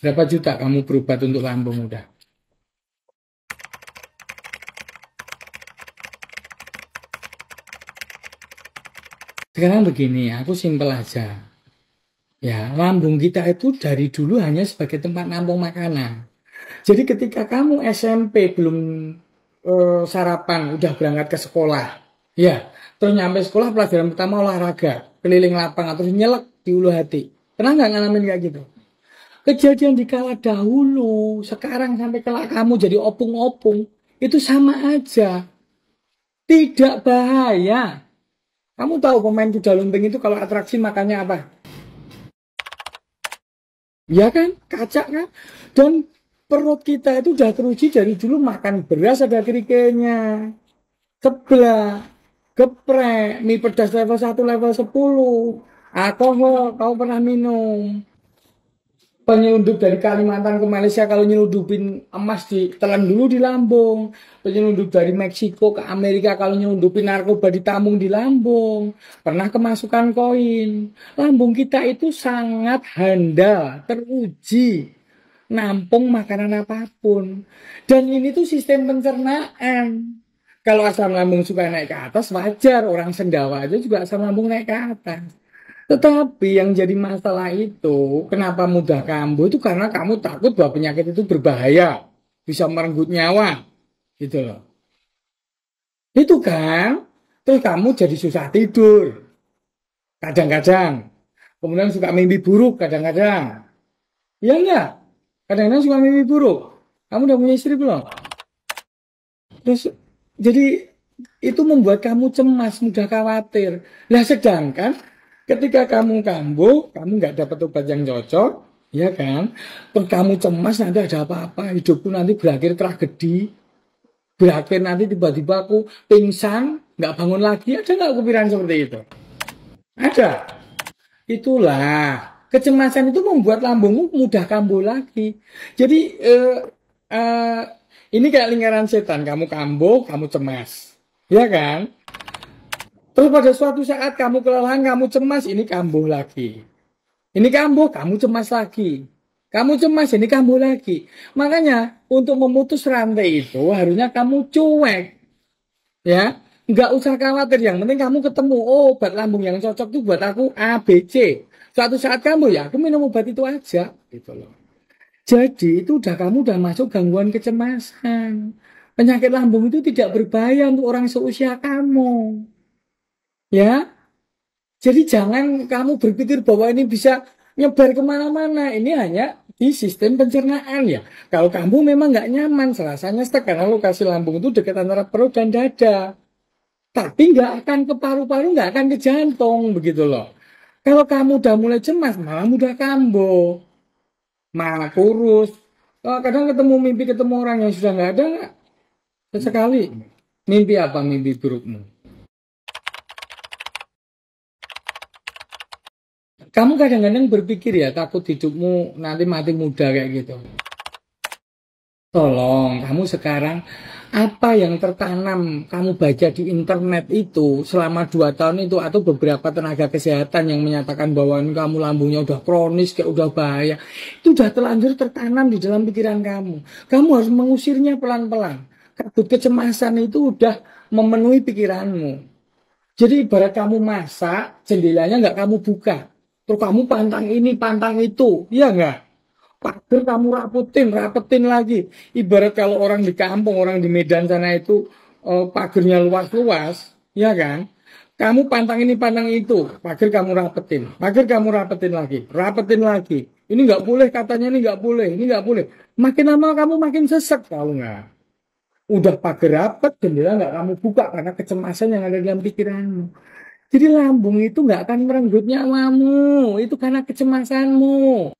Berapa juta kamu berobat untuk lambung udah? Sekarang begini, aku simpel aja. Ya, lambung kita itu dari dulu hanya sebagai tempat nampung makanan. Jadi ketika kamu SMP belum uh, sarapan, udah berangkat ke sekolah, ya, terus nyampe sekolah pelajaran pertama olahraga, keliling lapangan, terus nyelek di ulu hati. Pernah nggak ngalamin kayak gitu? Kejadian di kala dahulu, sekarang sampai kelak kamu jadi opung-opung, itu sama aja. Tidak bahaya. Kamu tahu pemain kuda lumping itu kalau atraksi makannya apa? Ya kan? kacak kan? Dan perut kita itu udah teruji dari dulu makan beras ada kerikilnya. Sebelah, geprek, mie pedas level 1, level 10. Alkohol, ah, kau pernah minum penyelundup dari Kalimantan ke Malaysia kalau nyelundupin emas di ditelan dulu di Lampung penyelundup dari Meksiko ke Amerika kalau nyelundupin narkoba ditambung di Lampung pernah kemasukan koin. Lampung kita itu sangat handal, teruji, nampung makanan apapun. Dan ini tuh sistem pencernaan. Kalau asam lambung suka naik ke atas wajar, orang sendawa aja juga asam lambung naik ke atas. Tetapi yang jadi masalah itu, kenapa mudah kambuh itu karena kamu takut bahwa penyakit itu berbahaya, bisa merenggut nyawa, gitu loh. Itu kan, terus kamu jadi susah tidur, kadang-kadang. Kemudian suka mimpi buruk kadang-kadang. iya enggak? Kadang-kadang suka mimpi buruk. Kamu udah punya istri belum? Terus jadi itu membuat kamu cemas, mudah khawatir. Nah sedangkan Ketika kamu kambuh, kamu nggak dapat obat yang cocok, ya kan? Terus kamu cemas nanti ada apa-apa, hidupku nanti berakhir tragedi, berakhir nanti tiba-tiba aku pingsan, nggak bangun lagi, ada nggak kepikiran seperti itu? Ada. Itulah kecemasan itu membuat lambungmu mudah kambuh lagi. Jadi eh, eh, ini kayak lingkaran setan, kamu kambuh, kamu cemas, ya kan? Terus pada suatu saat kamu kelelahan, kamu cemas, ini kambuh lagi. Ini kambuh, kamu cemas lagi. Kamu cemas, ini kambuh lagi. Makanya untuk memutus rantai itu harusnya kamu cuek. Ya, nggak usah khawatir. Yang penting kamu ketemu oh, obat lambung yang cocok tuh buat aku A, B, C. Suatu saat kamu ya, aku minum obat itu aja. Gitu loh. Jadi itu udah kamu udah masuk gangguan kecemasan. Penyakit lambung itu tidak berbahaya untuk orang seusia kamu. Ya, jadi jangan kamu berpikir bahwa ini bisa nyebar kemana-mana. Ini hanya di sistem pencernaan ya. Kalau kamu memang nggak nyaman, rasanya stuck karena lokasi lambung itu dekat antara perut dan dada. Tapi nggak akan ke paru-paru, nggak akan ke jantung begitu loh. Kalau kamu udah mulai cemas, malah mudah kambuh, malah kurus. Oh, kadang ketemu mimpi ketemu orang yang sudah nggak ada, sesekali. Mimpi apa mimpi burukmu? kamu kadang-kadang berpikir ya takut hidupmu nanti mati muda kayak gitu. Tolong kamu sekarang apa yang tertanam kamu baca di internet itu selama dua tahun itu atau beberapa tenaga kesehatan yang menyatakan bahwa kamu lambungnya udah kronis kayak udah bahaya itu udah terlanjur tertanam di dalam pikiran kamu kamu harus mengusirnya pelan-pelan kabut kecemasan itu udah memenuhi pikiranmu jadi ibarat kamu masak jendelanya nggak kamu buka Terus kamu pantang ini, pantang itu. Iya enggak? Pager kamu rapetin, rapetin lagi. Ibarat kalau orang di kampung, orang di Medan sana itu eh, pagernya luas-luas, ya kan? Kamu pantang ini, pantang itu. Pager kamu rapetin, Pager kamu rapetin lagi, rapetin lagi. Ini nggak boleh katanya, ini nggak boleh, ini nggak boleh. Makin lama kamu makin sesek, tahu nggak? udah pagar rapet, jendela nggak kamu buka karena kecemasan yang ada dalam pikiranmu jadi lambung itu nggak akan merenggut nyawamu, itu karena kecemasanmu.